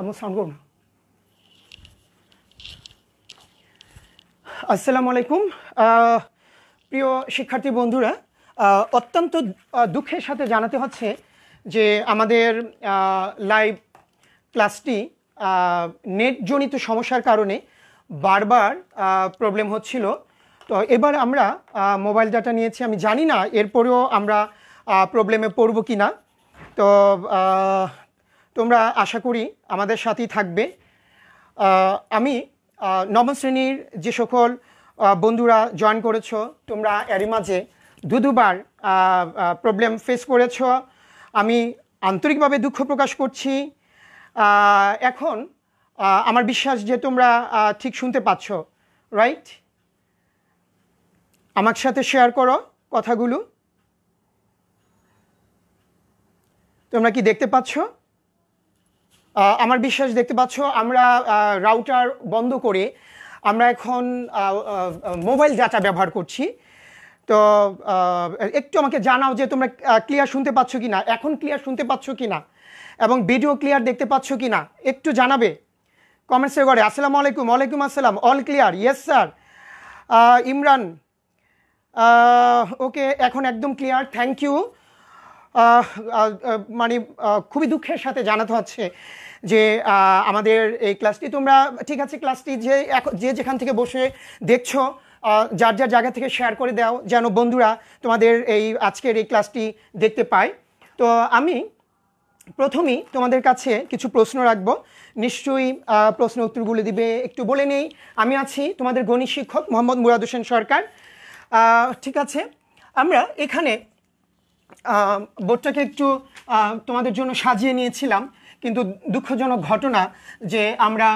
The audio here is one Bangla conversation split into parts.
আমার সাউন্ড করো না আসসালামু আলাইকুম প্রিয় শিক্ষার্থী বন্ধুরা অত্যন্ত দুঃখের সাথে জানাতে হচ্ছে যে আমাদের লাইভ ক্লাসটি নেটজনিত সমস্যার কারণে বারবার প্রবলেম হচ্ছিল তো এবার আমরা মোবাইল ডাটা নিয়েছি আমি জানি না এরপরেও আমরা প্রবলেমে পড়ব কি না তো তোমরা আশা করি আমাদের সাথেই থাকবে আমি নবম শ্রেণীর যে সকল বন্ধুরা জয়েন করেছো তোমরা এরই মাঝে দু দুবার প্রবলেম ফেস করেছ আমি আন্তরিকভাবে দুঃখ প্রকাশ করছি এখন আমার বিশ্বাস যে তোমরা ঠিক শুনতে পাচ্ছ রাইট আমার সাথে শেয়ার করো কথাগুলো তোমরা কি দেখতে পাচ্ছ আমার বিশ্বাস দেখতে পাচ্ছ আমরা রাউটার বন্ধ করে আমরা এখন মোবাইল ডাটা ব্যবহার করছি তো একটু আমাকে জানাও যে তোমরা ক্লিয়ার শুনতে পাচ্ছ কি না এখন ক্লিয়ার শুনতে পাচ্ছ কি না এবং ভিডিও ক্লিয়ার দেখতে পাচ্ছ কি না একটু জানাবে কমেন্টসে ঘরে আসসালামু আলাইকুম ওয়ালাইকুম আসসালাম all clear yes sir Imran okay এখন একদম ক্লিয়ার থ্যাংক ইউ মানে খুবই দুঃখের সাথে জানাতে হচ্ছে যে আমাদের এই ক্লাসটি তোমরা ঠিক আছে ক্লাসটি যে এখন যে যেখান থেকে বসে দেখছো যার যার জায়গা থেকে শেয়ার করে দাও যেন বন্ধুরা তোমাদের এই আজকের এই ক্লাসটি দেখতে পায় তো আমি প্রথমেই তোমাদের কাছে কিছু প্রশ্ন রাখব নিশ্চয়ই প্রশ্ন উত্তরগুলো দিবে একটু বলে নেই আমি আছি তোমাদের গণিত শিক্ষক মোহাম্মদ মুরাদ হোসেন সরকার ঠিক আছে আমরা এখানে বোর্ডটাকে একটু তোমাদের জন্য সাজিয়ে নিয়েছিলাম কিন্তু দুঃখজনক ঘটনা যে আমরা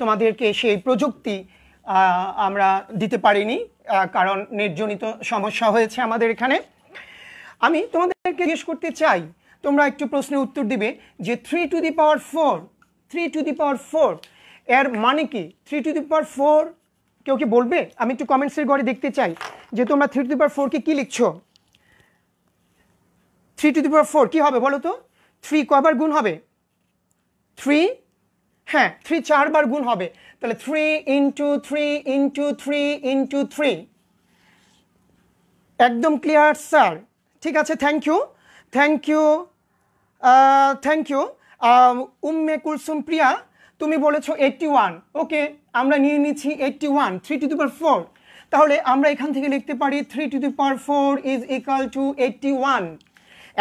তোমাদেরকে সেই প্রযুক্তি আমরা দিতে পারিনি কারণ নেটজনিত সমস্যা হয়েছে আমাদের এখানে আমি তোমাদেরকে জিজ্ঞেস করতে চাই তোমরা একটু প্রশ্নের উত্তর দিবে যে three to the power four three to the power four এর মানে কি three to the power four কেউ কি বলবে আমি একটু কমেন্টসের ঘরে দেখতে চাই যে তোমরা থ্রি টু দি পাওয়ার ফোরকে কী লিখছো three to the power four কী হবে বলো তো থ্রি কবার গুণ হবে থ্রি হ্যাঁ থ্রি চারবার গুণ হবে তাহলে three into three into three into three একদম ক্লিয়ার স্যার ঠিক আছে thank you thank you thank you Umme Kulsum Priya তুমি বলেছো এইটটি ওয়ান ওকে আমরা নিয়ে নিচ্ছি eighty one three to the power four তাহলে আমরা এখান থেকে লিখতে পারি three to the power four is equal to eighty one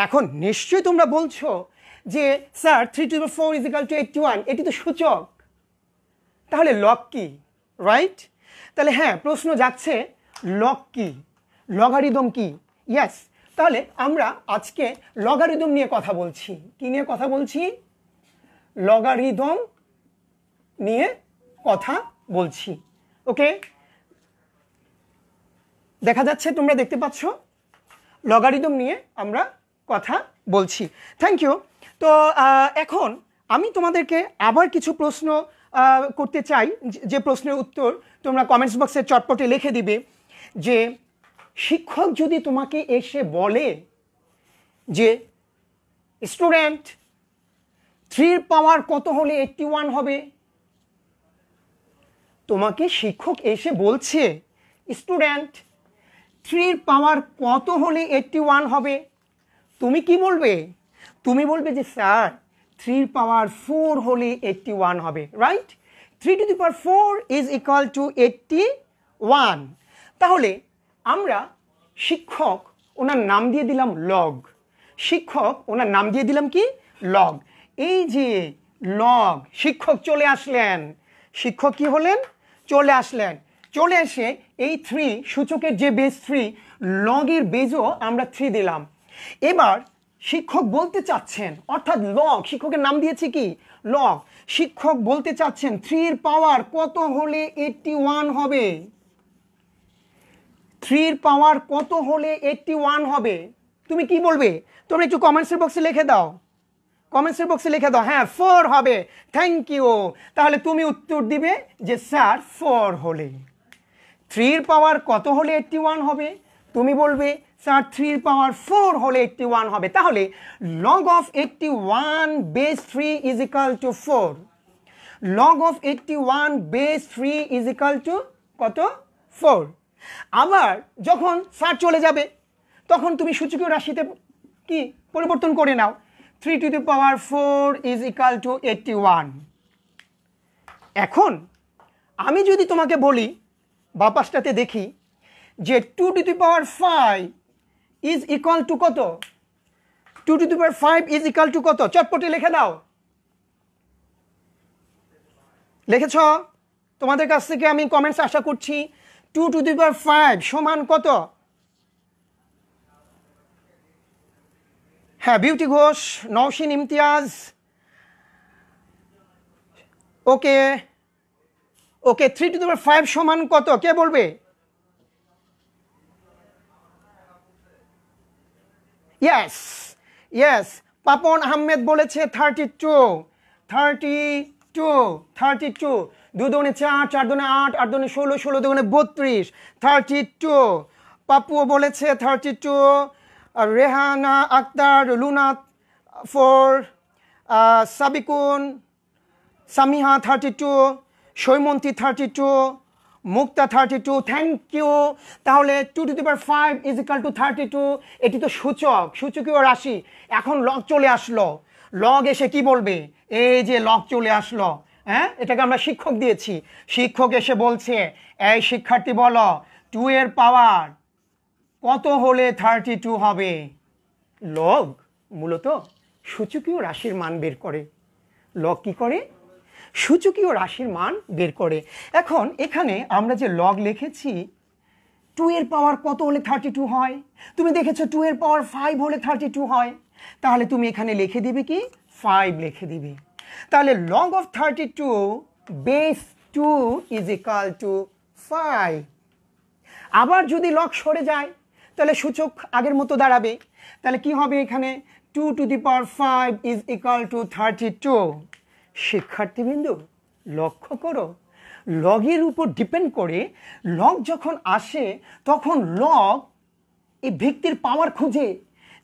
এখন নিশ্চয়ই তোমরা বলছো যে sir three to four is equal to eighty one এটি তো সূচক তাহলে লক কি রাইট তাহলে হ্যাঁ প্রশ্ন যাচ্ছে লক কি লগারিদম কি ইয়াস তাহলে আমরা আজকে লগারিদম নিয়ে কথা বলছি কি নিয়ে কথা বলছি লগারিদম নিয়ে কথা বলছি ওকে দেখা যাচ্ছে তোমরা দেখতে পাচ্ছ লগারিদম নিয়ে আমরা কথা বলছি থ্যাংক ইউ তো এখন আমি তোমাদেরকে আবার কিছু প্রশ্ন করতে চাই যে প্রশ্নের উত্তর তোমরা কমেন্টস বক্সে চটপটে লিখে দিবে যে শিক্ষক যদি তোমাকে এসে বলে যে স্টুডেন্ট থ্রির পাওয়ার কত হলে এইটটি ওয়ান হবে তোমাকে শিক্ষক এসে বলছে স্টুডেন্ট থ্রির পাওয়ার কত হলে এইটটি ওয়ান হবে তুমি কি বলবে তুমি বলবে যে স্যার থ্রি পাওয়ার ফোর হলে এইটটি ওয়ান হবে right three to the power four is equal to eighty one তাহলে আমরা শিক্ষক ওনার নাম দিয়ে দিলাম লগ শিক্ষক ওনার নাম দিয়ে দিলাম কি লগ এই যে লগ শিক্ষক চলে আসলেন শিক্ষক কি হলেন চলে আসলেন চলে এসে এই থ্রি সূচকের যে বেস থ্রি লগের বেজও আমরা থ্রি দিলাম এবার শিক্ষক বলতে চাচ্ছেন অর্থাৎ লক শিক্ষকের নাম দিয়েছে কি লক শিক্ষক বলতে চাচ্ছেন থ্রির পাওয়ার কত হলে এইটটি ওয়ান হবে থ্রির পাওয়ার কত হলে এইটটি ওয়ান হবে তুমি কি বলবে তোমরা একটু কমেন্টসের বক্সে লিখে দাও কমেন্টসের বক্সে লিখে দাও হ্যাঁ ফোর হবে থ্যাংক ইউ তাহলে তুমি উত্তর দিবে যে স্যার ফোর হলে থ্রির পাওয়ার কত হলে এইটটি ওয়ান হবে তুমি বলবে স্যার থ্রি পাওয়ার ফোর হলে এইটটি ওয়ান হবে তাহলে log of eighty one base three is equal to four log of eighty one base three is equal to কত ফোর আবার যখন স্যার চলে যাবে তখন তুমি সূচকীয় রাশিতে কি পরিবর্তন করে নাও three to the power four is equal to eighty one এখন আমি যদি তোমাকে বলি বাপাসটাতে দেখি যে two to the power five is equal to কত two to the five is equal to কত চটপটি লিখে দাও লিখেছ তোমাদের কাছ থেকে আমি কমেন্টস আশা করছি টু টু দি ফাইভ সমান কত হ্যাঁ Beauty Ghosh Naushin Imtiaz okay okay three to the five সমান কত কে বলবে ইয়েস ইয়েস পাপন আহমেদ বলেছে thirty two thirty two thirty two দু দোনে চার চার দোনে আট আট দোনে ষোলো ষোলো দোনে বত্রিশ থার্টি টু পাপুও বলেছে thirty two Rehana Akter Luna four Sabikun Samiha thirty two Saimonti thirty two Mukta thirty two thank you তাহলে two to the power five is equal to thirty two এটি তো সূচক সূচকীয় রাশি এখন লগ চলে আসলো লগ এসে কি বলবে এই যে লগ চলে আসলো হ্যাঁ এটাকে আমরা শিক্ষক দিয়েছি শিক্ষক এসে বলছে এই শিক্ষার্থী বলো টু এর পাওয়ার কত হলে থার্টি টু হবে লগ মূলত সূচকীয় রাশির মান বের করে লগ কি করে সূচকীয় রাশির মান বের করে এখন এখানে আমরা যে লগ লিখেছি টু এর পাওয়ার কত হলে থার্টি টু হয় তুমি দেখেছো টু এর পাওয়ার ফাইভ হলে থার্টি টু হয় তাহলে তুমি এখানে লিখে দিবে কি ফাইভ লিখে দিবে তাহলে log of thirty two base two is equal to five আবার যদি লগ সরে যায় তাহলে সূচক আগের মতো দাঁড়াবে তাহলে কি হবে এখানে two to the power five is equal to thirty two শিক্ষার্থীবৃন্দ লক্ষ্য করো লগের উপর ডিপেন্ড করে লগ যখন আসে তখন লগ এই ভিত্তির পাওয়ার খুঁজে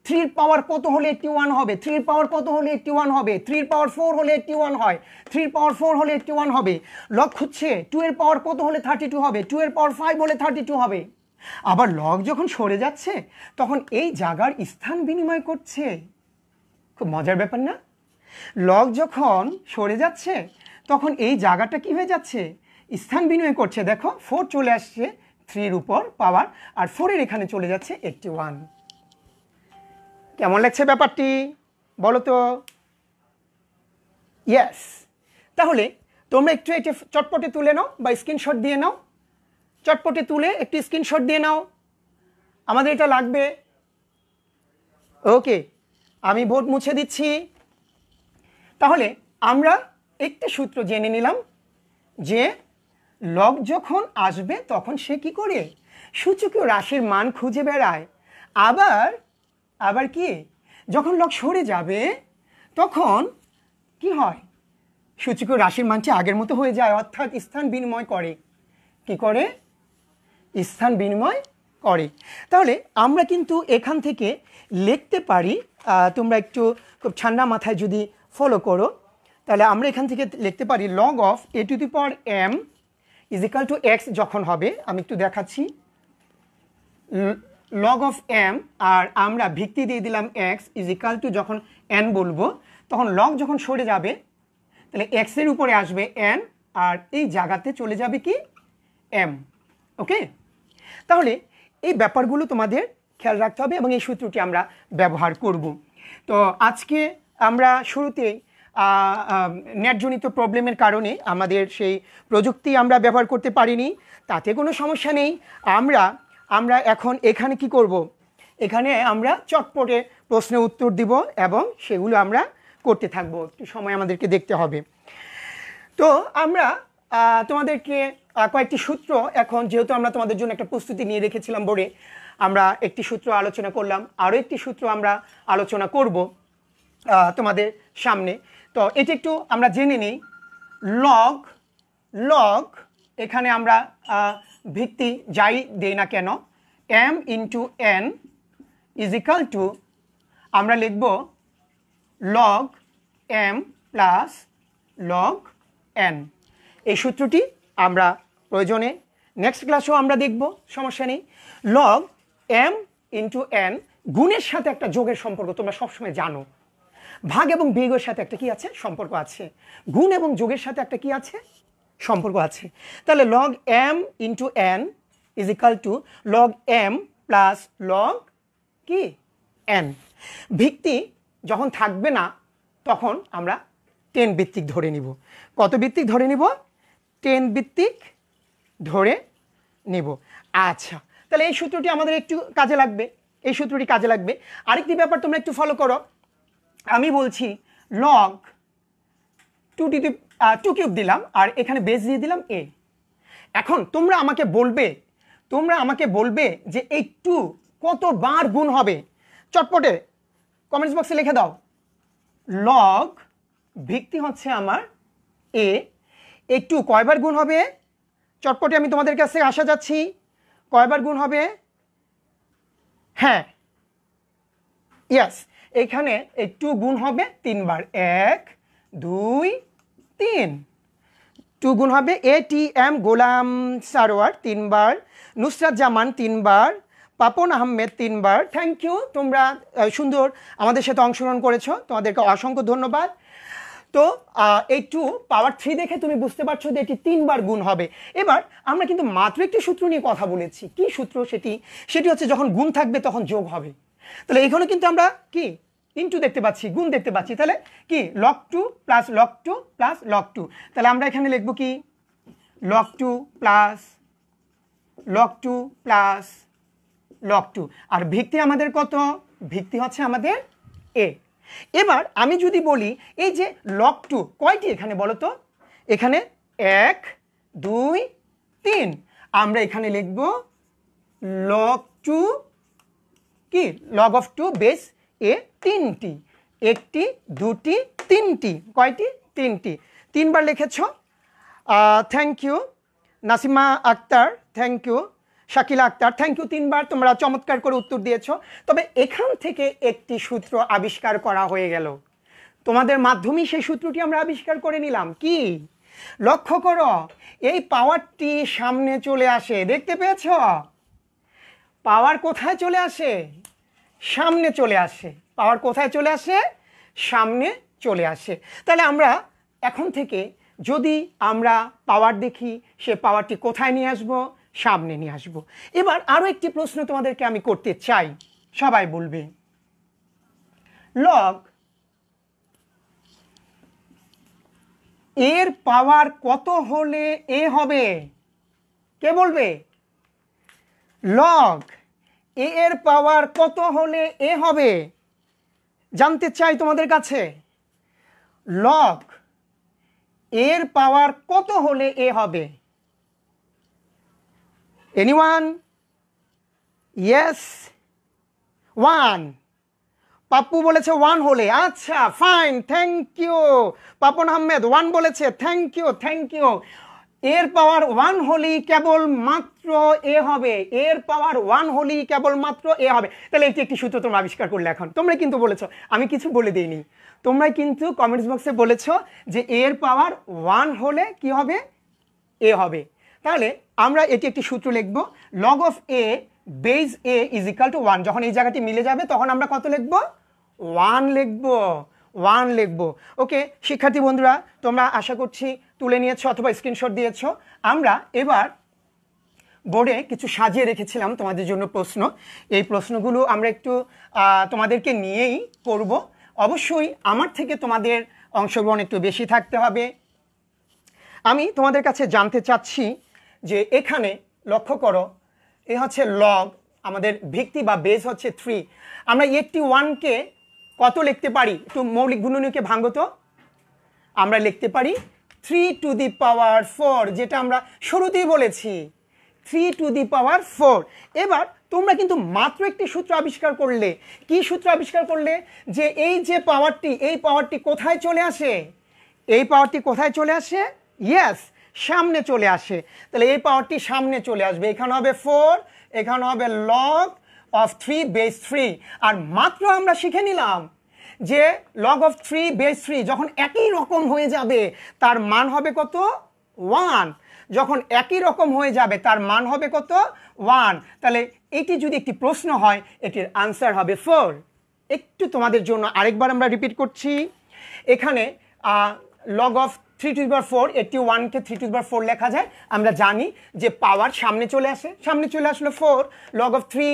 থ্রির পাওয়ার কত হলে এইটটি ওয়ান হবে থ্রির পাওয়ার কত হলে এইটটি ওয়ান হবে থ্রির পাওয়ার ফোর হলে এইটটি ওয়ান হয় থ্রির পাওয়ার ফোর হলে এইটটি ওয়ান হবে লগ খুঁজছে টু এর পাওয়ার কত হলে থার্টি টু হবে টু এর পাওয়ার ফাইভ হলে থার্টি টু হবে আবার লগ যখন সরে যাচ্ছে তখন এই জায়গার স্থান বিনিময় করছে খুব মজার ব্যাপার না লগ যখন সরে যাচ্ছে তখন এই জায়গাটা কী হয়ে যাচ্ছে স্থান বিনিময় করছে দেখো ফোর চলে আসছে থ্রির উপর পাওয়ার আর ফোরের এখানে চলে যাচ্ছে এইটটি ওয়ান কেমন লাগছে ব্যাপারটি বলো তো ইয়াস তাহলে তোমরা একটু এটি চটপটে তুলে নাও বা স্ক্রিনশট দিয়ে নাও চটপটে তুলে একটু স্ক্রিনশট দিয়ে নাও আমাদের এটা লাগবে ওকে আমি ভোট মুছে দিচ্ছি তাহলে আমরা একটি সূত্র জেনে নিলাম যে লগ যখন আসবে তখন সে কি করে সূচকীয় রাশির মান খুঁজে বেড়ায় আবার আবার কি যখন লগ সরে যাবে তখন কি হয় সূচকীয় রাশির মানটি আগের মতো হয়ে যায় অর্থাৎ স্থান বিনিময় করে কি করে স্থান বিনিময় করে তাহলে আমরা কিন্তু এখান থেকে লিখতে পারি তোমরা একটু খুব ঠান্ডা মাথায় যদি ফলো করো তাহলে আমরা এখান থেকে লিখতে পারি log of A to the power M is equal to X যখন হবে আমি একটু দেখাচ্ছি লগ অফ এম আর আমরা ভিত্তি দিয়ে দিলাম এক্স ইজ ইকাল টু যখন এন বলবো তখন লগ যখন সরে যাবে তাহলে এক্সের উপরে আসবে এন আর এই জায়গাতে চলে যাবে কি এম ওকে তাহলে এই ব্যাপারগুলো তোমাদের খেয়াল রাখতে হবে এবং এই সূত্রটি আমরা ব্যবহার করব তো আজকে আমরা শুরুতেই নেটজনিত প্রবলেমের কারণে আমাদের সেই প্রযুক্তি আমরা ব্যবহার করতে পারিনি তাতে কোনো সমস্যা নেই আমরা আমরা এখন এখানে কি করব। এখানে আমরা চটপটে প্রশ্নে উত্তর দিব এবং সেগুলো আমরা করতে থাকব একটু সময় আমাদেরকে দেখতে হবে তো আমরা তোমাদেরকে কয়েকটি সূত্র এখন যেহেতু আমরা তোমাদের জন্য একটা প্রস্তুতি নিয়ে রেখেছিলাম বোর্ডে আমরা একটি সূত্র আলোচনা করলাম আরও একটি সূত্র আমরা আলোচনা করবো তোমাদের সামনে তো এটি একটু আমরা জেনে নিই লগ লগ এখানে আমরা ভিত্তি যাই দেই না কেন M into N is equal to আমরা লিখব log M plus log N এই সূত্রটি আমরা প্রয়োজনে নেক্সট ক্লাসেও আমরা দেখব সমস্যা নেই লগ এম ইন্টু এন গুণের সাথে একটা যোগের সম্পর্ক তোমরা সবসময় জানো ভাগ এবং বেগের সাথে একটা কি আছে সম্পর্ক আছে গুণ এবং যোগের সাথে একটা কি আছে সম্পর্ক আছে তাহলে log M into N is equal to log M plus log কি এন ভিত্তি যখন থাকবে না তখন আমরা টেন ভিত্তিক ধরে নিব কত ভিত্তিক ধরে নিব টেন ভিত্তিক ধরে নিব আচ্ছা তাহলে এই সূত্রটি আমাদের একটু কাজে লাগবে এই সূত্রটি কাজে লাগবে আরেকটি ব্যাপার তোমরা একটু ফলো করো আমি বলছি log two two two cube দিলাম আর এখানে বেস দিয়ে দিলাম এ এখন তোমরা আমাকে বলবে তোমরা আমাকে বলবে যে এই টু কতবার গুণ হবে চটপটে কমেন্টস বক্সে লিখে দাও লগ ভিত্তি হচ্ছে আমার এ এই টু কয়বার গুণ হবে চটপটে আমি তোমাদের কাছে আসা যাচ্ছি কয়বার গুণ হবে হ্যাঁ ইয়াস এখানে এই টু গুণ হবে তিনবার এক দুই তিন টু গুণ হবে এ টি এম গোলাম সারোয়ার তিনবার নুসরাত জামান তিনবার পাপন আহমেদ তিনবার থ্যাংক ইউ তোমরা সুন্দর আমাদের সাথে অংশগ্রহণ করেছো তোমাদেরকে অসংখ্য ধন্যবাদ তো এই টু পাওয়ার থ্রি দেখে তুমি বুঝতে পারছো যে এটি তিনবার গুণ হবে এবার আমরা কিন্তু মাত্র একটি সূত্র নিয়ে কথা বলেছি কি সূত্র সেটি সেটি হচ্ছে যখন গুণ থাকবে তখন যোগ হবে তাহলে এখানে কিন্তু আমরা কি ইনটু দেখতে পাচ্ছি গুণ দেখতে পাচ্ছি তাহলে কি log two plus log two plus log two তাহলে আমরা এখানে লিখব কি log two plus log two plus log two আর ভিত্তি আমাদের কত ভিত্তি হচ্ছে আমাদের এ এবার আমি যদি বলি এই যে লক টু কয়টি এখানে বলো তো এখানে এক দুই তিন আমরা এখানে লিখব লক টু কি log of two base A তিনটি একটি দুটি তিনটি কয়টি তিনটি তিনবার লিখেছ thank you Nasima Akter thank you Shakila Akter thank you তিনবার তোমরা চমৎকার করে উত্তর দিয়েছ তবে এখান থেকে একটি সূত্র আবিষ্কার করা হয়ে গেল তোমাদের মাধ্যমেই সেই সূত্রটি আমরা আবিষ্কার করে নিলাম কি লক্ষ্য করো এই পাওয়ারটি সামনে চলে আসে দেখতে পেয়েছ পাওয়ার কোথায় চলে আসে সামনে চলে আসে পাওয়ার কোথায় চলে আসে সামনে চলে আসে তাহলে আমরা এখন থেকে যদি আমরা পাওয়ার দেখি সে পাওয়ারটি কোথায় নিয়ে আসব সামনে নিয়ে আসব এবার আরও একটি প্রশ্ন তোমাদেরকে আমি করতে চাই সবাই বলবে লগ এর পাওয়ার কত হলে এ হবে কে বলবে লগ এ এর পাওয়ার কত হলে এ হবে জানতে চাই তোমাদের কাছে লগ এর পাওয়ার কত হলে এ হবে এনিওয়ান ইয়েস ওয়ান পাপ্পু বলেছে ওয়ান হলে আচ্ছা fine thank you Papon Ahmed one বলেছে থ্যাংক ইউ থ্যাংক ইউ এর পাওয়ার ওয়ান হলি কেবল মাত্র এ হবে এর পাওয়ার ওয়ান হলি কেবল মাত্র এ হবে তাহলে এটি একটি সূত্র তোমরা আবিষ্কার করলে এখন তোমরা কিন্তু বলেছো আমি কিছু বলে দিইনি তোমরা কিন্তু কমেন্টস বক্সে বলেছো যে এর পাওয়ার ওয়ান হলে কি হবে এ হবে তাহলে আমরা এটি একটি সূত্র লিখব log of A base A is equal to one যখন এই জায়গাটি মিলে যাবে তখন আমরা কত লিখব ওয়ান লিখব ওয়ান লিখব ওকে শিক্ষার্থী বন্ধুরা তোমরা আশা করছি তুলে নিয়েছো অথবা স্ক্রিনশট দিয়েছো আমরা এবার বোর্ডে কিছু সাজিয়ে রেখেছিলাম তোমাদের জন্য প্রশ্ন এই প্রশ্নগুলো আমরা একটু তোমাদেরকে নিয়েই করব অবশ্যই আমার থেকে তোমাদের অংশগ্রহণ একটু বেশি থাকতে হবে আমি তোমাদের কাছে জানতে চাচ্ছি যে এখানে লক্ষ্য করো এ হচ্ছে লগ আমাদের ভিত্তি বা বেস হচ্ছে থ্রি আমরা এইটটি ওয়ানকে কত লিখতে পারি একটু মৌলিক গুণনীয়কে ভাঙ্গত আমরা লিখতে পারি three to the power four যেটা আমরা শুরুতেই বলেছি three to the power four এবার তোমরা কিন্তু মাত্র একটি সূত্র আবিষ্কার করলে কি সূত্র আবিষ্কার করলে যে এই যে পাওয়ারটি এই পাওয়ারটি কোথায় চলে আসে এই পাওয়ারটি কোথায় চলে আসে ইয়াস সামনে চলে আসে তাহলে এই পাওয়ারটি সামনে চলে আসবে এখানে হবে ফোর এখানে হবে log of three base three আর মাত্র আমরা শিখে নিলাম যে log of three base three যখন একই রকম হয়ে যাবে তার মান হবে কত ওয়ান যখন একই রকম হয়ে যাবে তার মান হবে কত ওয়ান তাহলে এটি যদি একটি প্রশ্ন হয় এটির আনসার হবে ফোর একটু তোমাদের জন্য আরেকবার আমরা রিপিট করছি এখানে লগ অফ থ্রি টু বার ফোর এইটটি ওয়ানকে থ্রি টু বার ফোর লেখা যায় আমরা জানি যে পাওয়ার সামনে চলে আসে সামনে চলে আসলো four log of three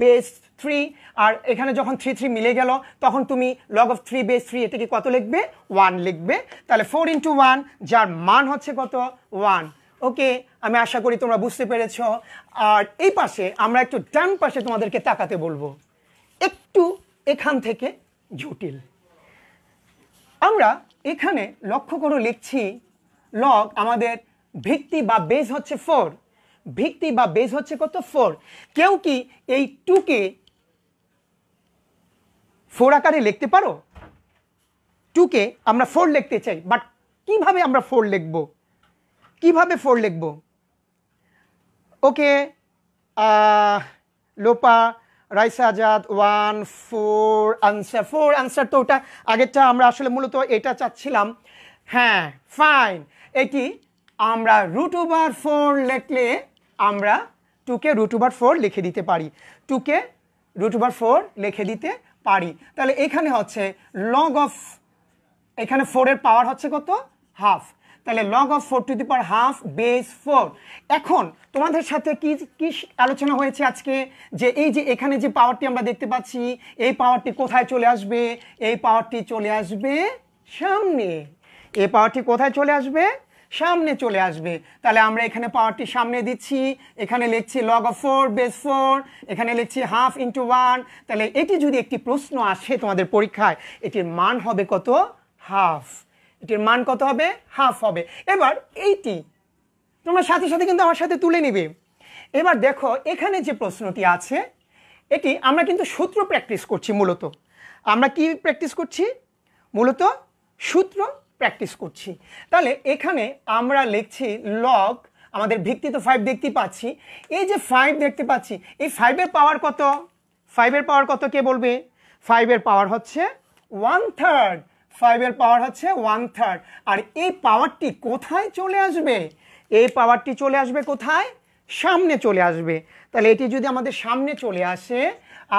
base three আর এখানে যখন থ্রি থ্রি মিলে গেল তখন তুমি log of three base three এটাকে কত লিখবে ওয়ান লিখবে তাহলে ফোর ইন্টু ওয়ান যার মান হচ্ছে কত ওয়ান ওকে আমি আশা করি তোমরা বুঝতে পেরেছ আর এই পাশে আমরা একটু ডান পাশে তোমাদেরকে তাকাতে বলবো একটু এখান থেকে জটিল আমরা এখানে লক্ষ্য করে লিখছি লগ আমাদের ভিত্তি বা বেজ হচ্ছে ফোর ভিত্তি বা বেজ হচ্ছে কত ফোর কেউ কি এই টুকে ফোর আকারে লিখতে পারো টুকে আমরা ফোর লিখতে চাই বাট কিভাবে আমরা ফোর লিখব কিভাবে ফোর লিখব okay Lopa Raisa Azad one four answer four answer তো ওটা আগেরটা আমরা আসলে মূলত এটা চাচ্ছিলাম হ্যাঁ ফাইন এটি আমরা রুট ওভার ফোর লেখলে আমরা টুকে রুট ওভার ফোর লিখে দিতে পারি টুকে রুট ওভার ফোর লিখে দিতে পারি তাহলে এখানে হচ্ছে লগ অফ এখানে ফোরের পাওয়ার হচ্ছে কত হাফ তাহলে log of four to the power half base four এখন তোমাদের সাথে কি কি আলোচনা হয়েছে আজকে যে এই যে এখানে যে পাওয়ারটি আমরা দেখতে পাচ্ছি এই পাওয়ারটি কোথায় চলে আসবে এই পাওয়ারটি চলে আসবে সামনে এই পাওয়ারটি কোথায় চলে আসবে সামনে চলে আসবে তাহলে আমরা এখানে পাওয়ারটি সামনে দিচ্ছি এখানে লিখছি log of four base four এখানে লিখছি হাফ ইন্টু ওয়ান তাহলে এটি যদি একটি প্রশ্ন আসে তোমাদের পরীক্ষায় এটির মান হবে কত হাফ এটির মান কত হবে হাফ হবে এবার এইটি তোমরা সাথে সাথে কিন্তু আমার সাথে তুলে নিবে এবার দেখো এখানে যে প্রশ্নটি আছে এটি আমরা কিন্তু সূত্র প্র্যাকটিস করছি মূলত আমরা কি প্র্যাকটিস করছি মূলত সূত্র প্র্যাকটিস করছি তাহলে এখানে আমরা লিখছি লগ আমাদের ভিত্তি তো ফাইভ দেখতে পাচ্ছি এই যে ফাইভ দেখতে পাচ্ছি এই ফাইভের পাওয়ার কত ফাইভের পাওয়ার কত কে বলবে ফাইভের পাওয়ার হচ্ছে ওয়ান থার্ড ফাইভের পাওয়ার হচ্ছে ওয়ান থার্ড আর এই পাওয়ারটি কোথায় চলে আসবে এই পাওয়ারটি চলে আসবে কোথায় সামনে চলে আসবে তাহলে এটি যদি আমাদের সামনে চলে আসে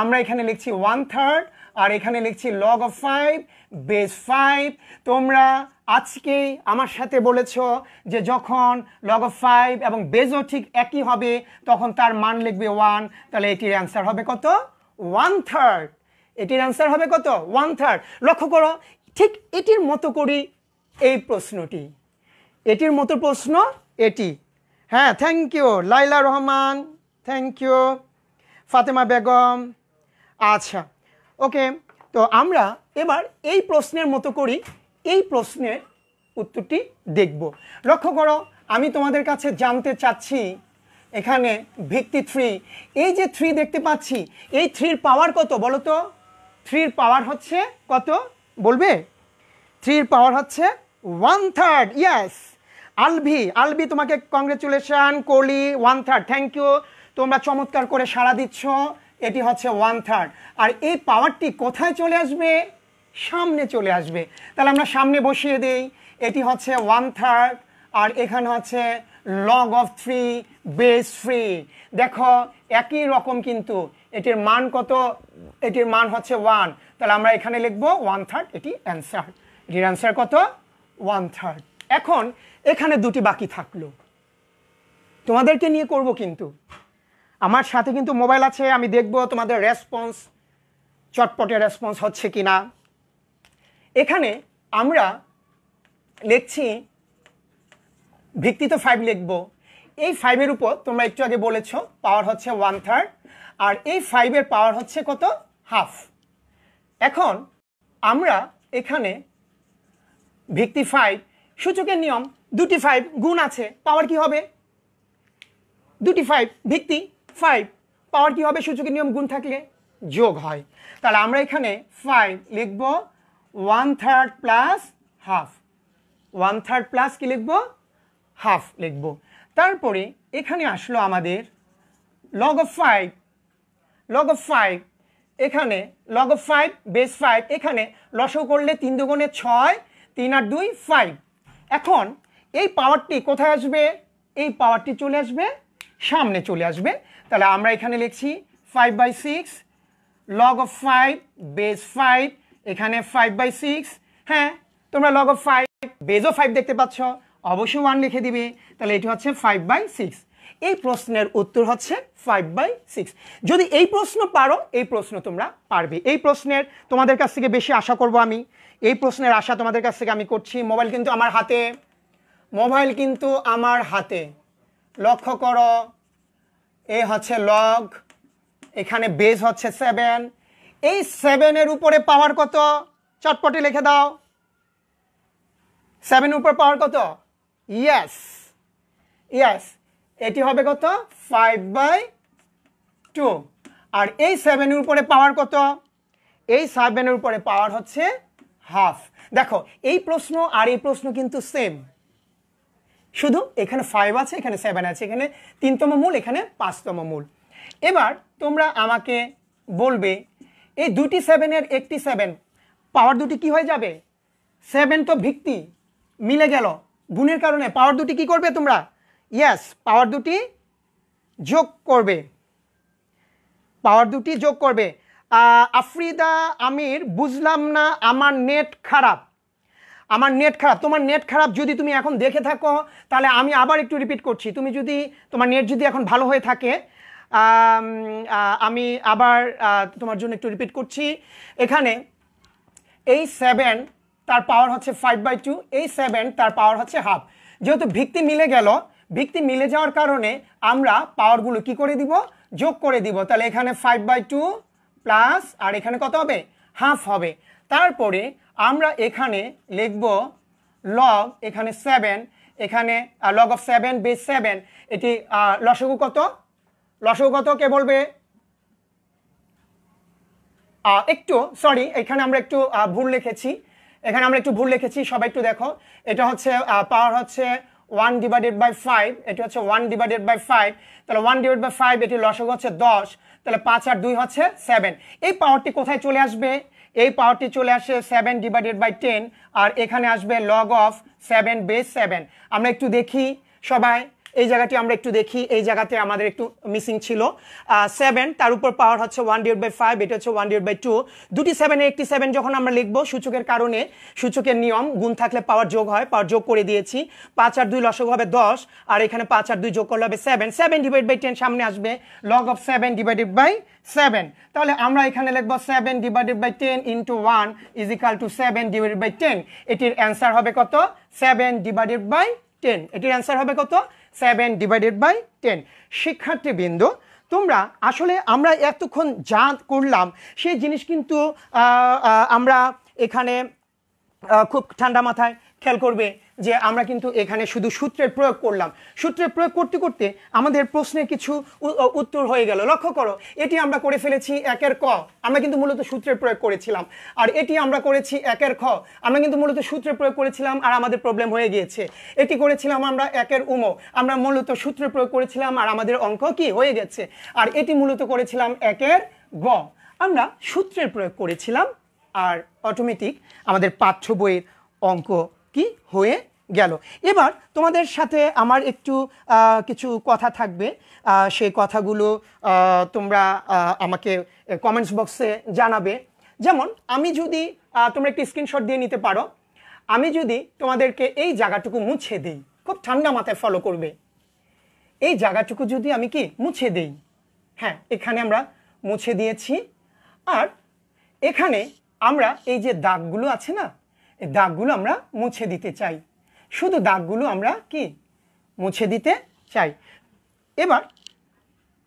আমরা এখানে লিখছি ওয়ান থার্ড আর এখানে লিখছি log of five base five তোমরা আজকেই আমার সাথে বলেছ যে যখন লগ অফ ফাইভ এবং বেজও ঠিক একই হবে তখন তার মান লিখবে ওয়ান তাহলে এটির অ্যান্সার হবে কত ওয়ান থার্ড এটির অ্যান্সার হবে কত ওয়ান থার্ড লক্ষ্য করো ঠিক এটির মতো করি এই প্রশ্নটি এটির মতো প্রশ্ন এটি হ্যাঁ thank you Laila Rahman thank you Fatema Begum আচ্ছা ওকে তো আমরা এবার এই প্রশ্নের মতো করি এই প্রশ্নের উত্তরটি দেখব লক্ষ্য করো আমি তোমাদের কাছে জানতে চাচ্ছি এখানে ভিত্তি থ্রি এই যে থ্রি দেখতে পাচ্ছি এই থ্রির পাওয়ার কত বলো তো থ্রির পাওয়ার হচ্ছে কত বলবে থ্রির পাওয়ার হচ্ছে ওয়ান থার্ড ইয়াস আলভি আলভি তোমাকে কংগ্রেচুলেশন কোলি ওয়ান থার্ড থ্যাংক ইউ তোমরা চমৎকার করে সাড়া দিচ্ছ এটি হচ্ছে ওয়ান থার্ড আর এই পাওয়ারটি কোথায় চলে আসবে সামনে চলে আসবে তাহলে আমরা সামনে বসিয়ে দিই এটি হচ্ছে ওয়ান থার্ড আর এখানে হচ্ছে log of three base three দেখো একই রকম কিন্তু এটির মান কত এটির মান হচ্ছে ওয়ান তাহলে আমরা এখানে লিখব ওয়ান থার্ড এটি অ্যান্সার এটির অ্যান্সার কত ওয়ান থার্ড এখন এখানে দুটি বাকি থাকলো তোমাদেরকে নিয়ে করব কিন্তু আমার সাথে কিন্তু মোবাইল আছে আমি দেখব তোমাদের রেসপন্স চটপটে রেসপন্স হচ্ছে কি না এখানে আমরা লিখছি ভিত্তিতে ফাইভ লিখবো এই ফাইভের উপর তোমরা একটু আগে বলেছ পাওয়ার হচ্ছে ওয়ান থার্ড আর এই ফাইভের পাওয়ার হচ্ছে কত হাফ এখন আমরা এখানে ভিত্তি ফাইভ সূচকের নিয়ম দুটি ফাইভ গুণ আছে পাওয়ার কি হবে দুটি ফাইভ ভিত্তি ফাইভ পাওয়ার কি হবে সূচকের নিয়ম গুণ থাকলে যোগ হয় তাহলে আমরা এখানে ফাইভ লিখব one third plus half one third plus কি লিখবো হাফ লিখব তারপরে এখানে আসলো আমাদের log of five log of five এখানে log of five base five এখানে লসও করলে তিন দুগুণে ছয় তিন আর দুই ফাইভ এখন এই পাওয়ারটি কোথায় আসবে এই পাওয়ারটি চলে আসবে সামনে চলে আসবে তাহলে আমরা এখানে লিখছি five by six log of five base five এখানে ফাইভ বাই সিক্স হ্যাঁ তোমরা লগ অফ ফাইভ বেজও ফাইভ দেখতে পাচ্ছ অবশ্যই ওয়ান লিখে দিবি তাহলে এটি হচ্ছে ফাইভ বাই সিক্স এই প্রশ্নের উত্তর হচ্ছে ফাইভ বাই সিক্স যদি এই প্রশ্ন পারো এই প্রশ্ন তোমরা পারবে এই প্রশ্নের তোমাদের কাছ থেকে বেশি আশা করব আমি এই প্রশ্নের আশা তোমাদের কাছ থেকে আমি করছি মোবাইল কিন্তু আমার হাতে মোবাইল কিন্তু আমার হাতে লক্ষ্য করো এ হচ্ছে লগ এখানে বেজ হচ্ছে সেভেন এই সেভেনের উপরে পাওয়ার কত চটপটে লিখে দাও সেভেন উপর পাওয়ার কত ইয়াস ইয়াস এটি হবে কত ফাইভ বাই টু আর এই সেভেনের উপরে পাওয়ার কত এই সেভেনের উপরে পাওয়ার হচ্ছে হাফ দেখো এই প্রশ্ন আর এই প্রশ্ন কিন্তু সেম শুধু এখানে ফাইভ আছে এখানে সেভেন আছে এখানে তিনতম মূল এখানে পাঁচতম মূল এবার তোমরা আমাকে বলবে এই দুটি সেভেনের একটি সেভেন পাওয়ার দুটি কি হয়ে যাবে সেভেন তো ভিত্তি মিলে গেল গুণের কারণে পাওয়ার দুটি কি করবে তোমরা ইয়াস পাওয়ার দুটি যোগ করবে পাওয়ার দুটি যোগ করবে আফ্রিদা আমির বুঝলাম না আমার নেট খারাপ আমার নেট খারাপ তোমার নেট খারাপ যদি তুমি এখন দেখে থাকো তাহলে আমি আবার একটু রিপিট করছি তুমি যদি তোমার নেট যদি এখন ভালো হয়ে থাকে আমি আবার তোমার জন্য একটু রিপিট করছি এখানে এই সেভেন তার পাওয়ার হচ্ছে ফাইভ বাই টু এই সেভেন তার পাওয়ার হচ্ছে হাফ যেহেতু ভিত্তি মিলে গেল ভিত্তি মিলে যাওয়ার কারণে আমরা পাওয়ারগুলো কি করে দিব যোগ করে দিব তাহলে এখানে ফাইভ বাই টু প্লাস আর এখানে কত হবে হাফ হবে তারপরে আমরা এখানে লিখব লগ এখানে সেভেন এখানে log of seven base seven এটি লসগু কত লসগু কত কে বলবে একটু সরি এখানে আমরা একটু ভুল লিখেছি এখানে আমরা একটু ভুল লিখেছি সবাই একটু দেখো এটা হচ্ছে পাওয়ার হচ্ছে ওয়ান ডিভাইডেড বাই ফাইভ এটি হচ্ছে ওয়ান ডিভাইডেড বাই ফাইভ তাহলে ওয়ান ডিভাইড বাই ফাইভ এটি লসক হচ্ছে দশ তাহলে পাঁচ আর দুই হচ্ছে সেভেন এই পাওয়ারটি কোথায় চলে আসবে এই পাওয়ারটি চলে আসে সেভেন ডিভাইডেড বাই টেন আর এখানে আসবে log of seven base seven আমরা একটু দেখি সবাই এই জায়গাটি আমরা একটু দেখি এই জায়গাতে আমাদের একটু মিসিং ছিল সেভেন তার উপর পাওয়ার হচ্ছে ওয়ান ডিউড বাই ফাইভ এটা হচ্ছে ওয়ান ডিউড বাই টু দুটি সেভেনে একটি সেভেন যখন আমরা লিখব সূচকের কারণে সূচকের নিয়ম গুণ থাকলে পাওয়ার যোগ হয় পাওয়ার যোগ করে দিয়েছি পাঁচ আর দুই লসক হবে দশ আর এখানে পাঁচ আর দুই যোগ করলে হবে seven seven divide by ten সামনে আসবে log of seven divided by seven তাহলে আমরা এখানে লিখবো seven divided by ten into one is equal to seven divided by ten এটির অ্যান্সার হবে কত সেভেন ডিভাইডেড বাই টেন এটির অ্যান্সার হবে কত সেভেন ডিভাইডেড বাই টেন শিক্ষার্থীবৃন্দ তোমরা আসলে আমরা এতক্ষণ যা করলাম সেই জিনিস কিন্তু আমরা এখানে খুব ঠান্ডা মাথায় খেয়াল করবে যে আমরা কিন্তু এখানে শুধু সূত্রের প্রয়োগ করলাম সূত্রের প্রয়োগ করতে করতে আমাদের প্রশ্নে কিছু উত্তর হয়ে গেল লক্ষ্য করো এটি আমরা করে ফেলেছি একের ক আমরা কিন্তু মূলত সূত্রের প্রয়োগ করেছিলাম আর এটি আমরা করেছি একের খ আমরা কিন্তু মূলত সূত্রের প্রয়োগ করেছিলাম আর আমাদের প্রবলেম হয়ে গিয়েছে এটি করেছিলাম আমরা একের উমো আমরা মূলত সূত্রের প্রয়োগ করেছিলাম আর আমাদের অঙ্ক কি হয়ে গেছে আর এটি মূলত করেছিলাম একের গ আমরা সূত্রের প্রয়োগ করেছিলাম আর অটোমেটিক আমাদের পাঠ্য বইয়ের অঙ্ক কি হয়ে গেল এবার তোমাদের সাথে আমার একটু কিছু কথা থাকবে সেই কথাগুলো তোমরা আমাকে কমেন্টস বক্সে জানাবে যেমন আমি যদি তোমরা একটি স্ক্রিনশট দিয়ে নিতে পারো আমি যদি তোমাদেরকে এই জায়গাটুকু মুছে দেই খুব ঠান্ডা মাথায় ফলো করবে এই জায়গাটুকু যদি আমি কি মুছে দেই হ্যাঁ এখানে আমরা মুছে দিয়েছি আর এখানে আমরা এই যে দাগগুলো আছে না এই দাগগুলো আমরা মুছে দিতে চাই শুধু দাগগুলো আমরা কি মুছে দিতে চাই এবার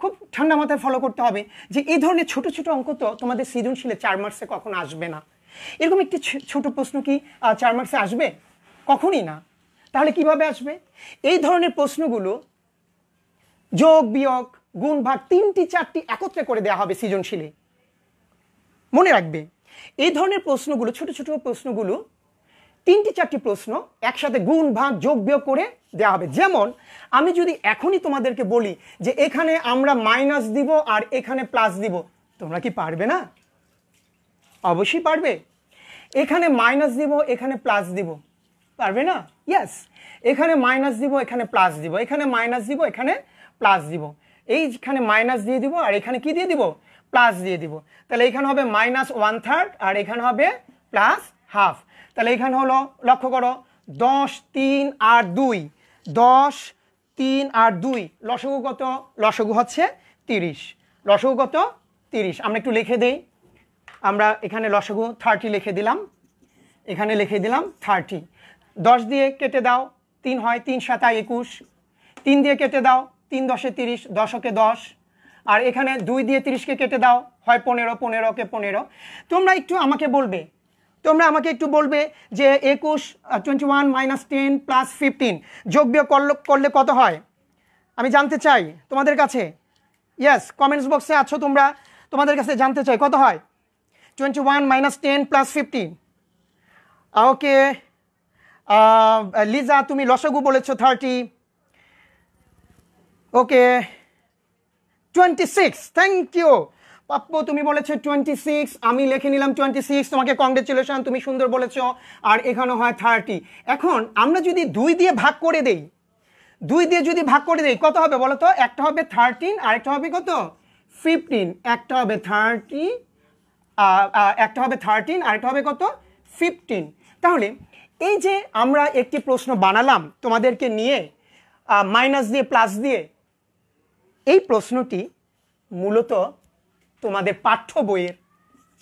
খুব ঠান্ডা মাথায় ফলো করতে হবে যে এই ধরনের ছোট ছোট অঙ্ক তো তোমাদের সৃজনশীলে চার মার্কসে কখন আসবে না এরকম একটি ছোট প্রশ্ন কি চার মার্কসে আসবে কখনই না তাহলে কিভাবে আসবে এই ধরনের প্রশ্নগুলো যোগ বিয়োগ গুণ ভাগ তিনটি চারটি একত্রে করে দেওয়া হবে সৃজনশীলে মনে রাখবে এই ধরনের প্রশ্নগুলো ছোট ছোট প্রশ্নগুলো তিনটি চারটি প্রশ্ন একসাথে গুণ ভাগ যোগ বিয়োগ করে দেওয়া হবে যেমন আমি যদি এখনই তোমাদেরকে বলি যে এখানে আমরা মাইনাস দিব আর এখানে প্লাস দিব তোমরা কি পারবে না অবশ্যই পারবে এখানে মাইনাস দিব এখানে প্লাস দিব পারবে না ইয়াস এখানে মাইনাস দিব এখানে প্লাস দিব এখানে মাইনাস দিব এখানে প্লাস দিব এইখানে মাইনাস দিয়ে দিব আর এখানে কি দিয়ে দিব প্লাস দিয়ে দিব তাহলে এখানে হবে মাইনাস ওয়ান থার্ড আর এখানে হবে প্লাস হাফ তাহলে এখানে হলো লক্ষ্য করো দশ তিন আর দুই দশ তিন আর দুই লসগু কত লসগু হচ্ছে তিরিশ লসগু কত তিরিশ আমরা একটু লিখে দেই আমরা এখানে লসগু থার্টি লিখে দিলাম এখানে লিখে দিলাম থার্টি দশ দিয়ে কেটে দাও তিন হয় তিন সাতা একুশ তিন দিয়ে কেটে দাও তিন দশে তিরিশ দশকে দশ আর এখানে দুই দিয়ে তিরিশকে কেটে দাও হয় পনেরো পনেরোকে পনেরো তোমরা একটু আমাকে বলবে তোমরা আমাকে একটু বলবে যে একুশ twenty one minus ten plus fifteen যোগ বিয়োগ করলে কত হয় আমি জানতে চাই তোমাদের কাছে ইয়াস কমেন্টস বক্সে আছো তোমরা তোমাদের কাছে জানতে চাই কত হয় twenty one minus ten plus fifteen okay Liza তুমি লসগু বলেছো thirty okay twenty six thank you Pappu তুমি বলেছো টোয়েন্টি সিক্স আমি লিখে নিলাম টোয়েন্টি সিক্স তোমাকে কংগ্রেচুলেশন তুমি সুন্দর বলেছো আর এখানে হয় থার্টি এখন আমরা যদি দুই দিয়ে ভাগ করে দেই দুই দিয়ে যদি ভাগ করে দেই কত হবে বলো তো একটা হবে থার্টিন আর একটা হবে কত ফিফটিন একটা হবে থার্টি একটা হবে থার্টিন আরেকটা হবে কত ফিফটিন তাহলে এই যে আমরা একটি প্রশ্ন বানালাম তোমাদেরকে নিয়ে মাইনাস দিয়ে প্লাস দিয়ে এই প্রশ্নটি মূলত তোমাদের পাঠ্য বইয়ের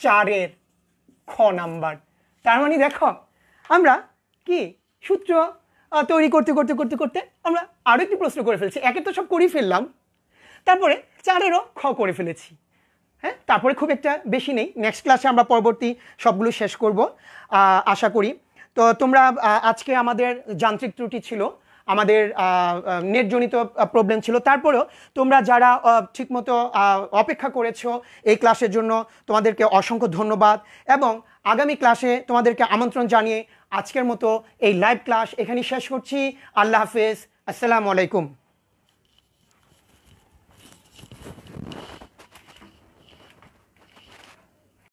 চারের খ নাম্বার তার মানে দেখো আমরা কি সূত্র তৈরি করতে করতে করতে করতে আমরা আরও একটি প্রশ্ন করে ফেলছি একে তো সব করেই ফেললাম তারপরে চারেরও খ করে ফেলেছি হ্যাঁ তারপরে খুব একটা বেশি নেই নেক্সট ক্লাসে আমরা পরবর্তী সবগুলো শেষ করব আশা করি তো তোমরা আজকে আমাদের যান্ত্রিক ত্রুটি ছিল আমাদের নেটজনিত প্রবলেম ছিল তারপরেও তোমরা যারা ঠিকমতো অপেক্ষা করেছো এই ক্লাসের জন্য তোমাদেরকে অসংখ্য ধন্যবাদ এবং আগামী ক্লাসে তোমাদেরকে আমন্ত্রণ জানিয়ে আজকের মতো এই লাইভ ক্লাস এখানেই শেষ করছি আল্লাহ হাফেজ আসসালামু আলাইকুম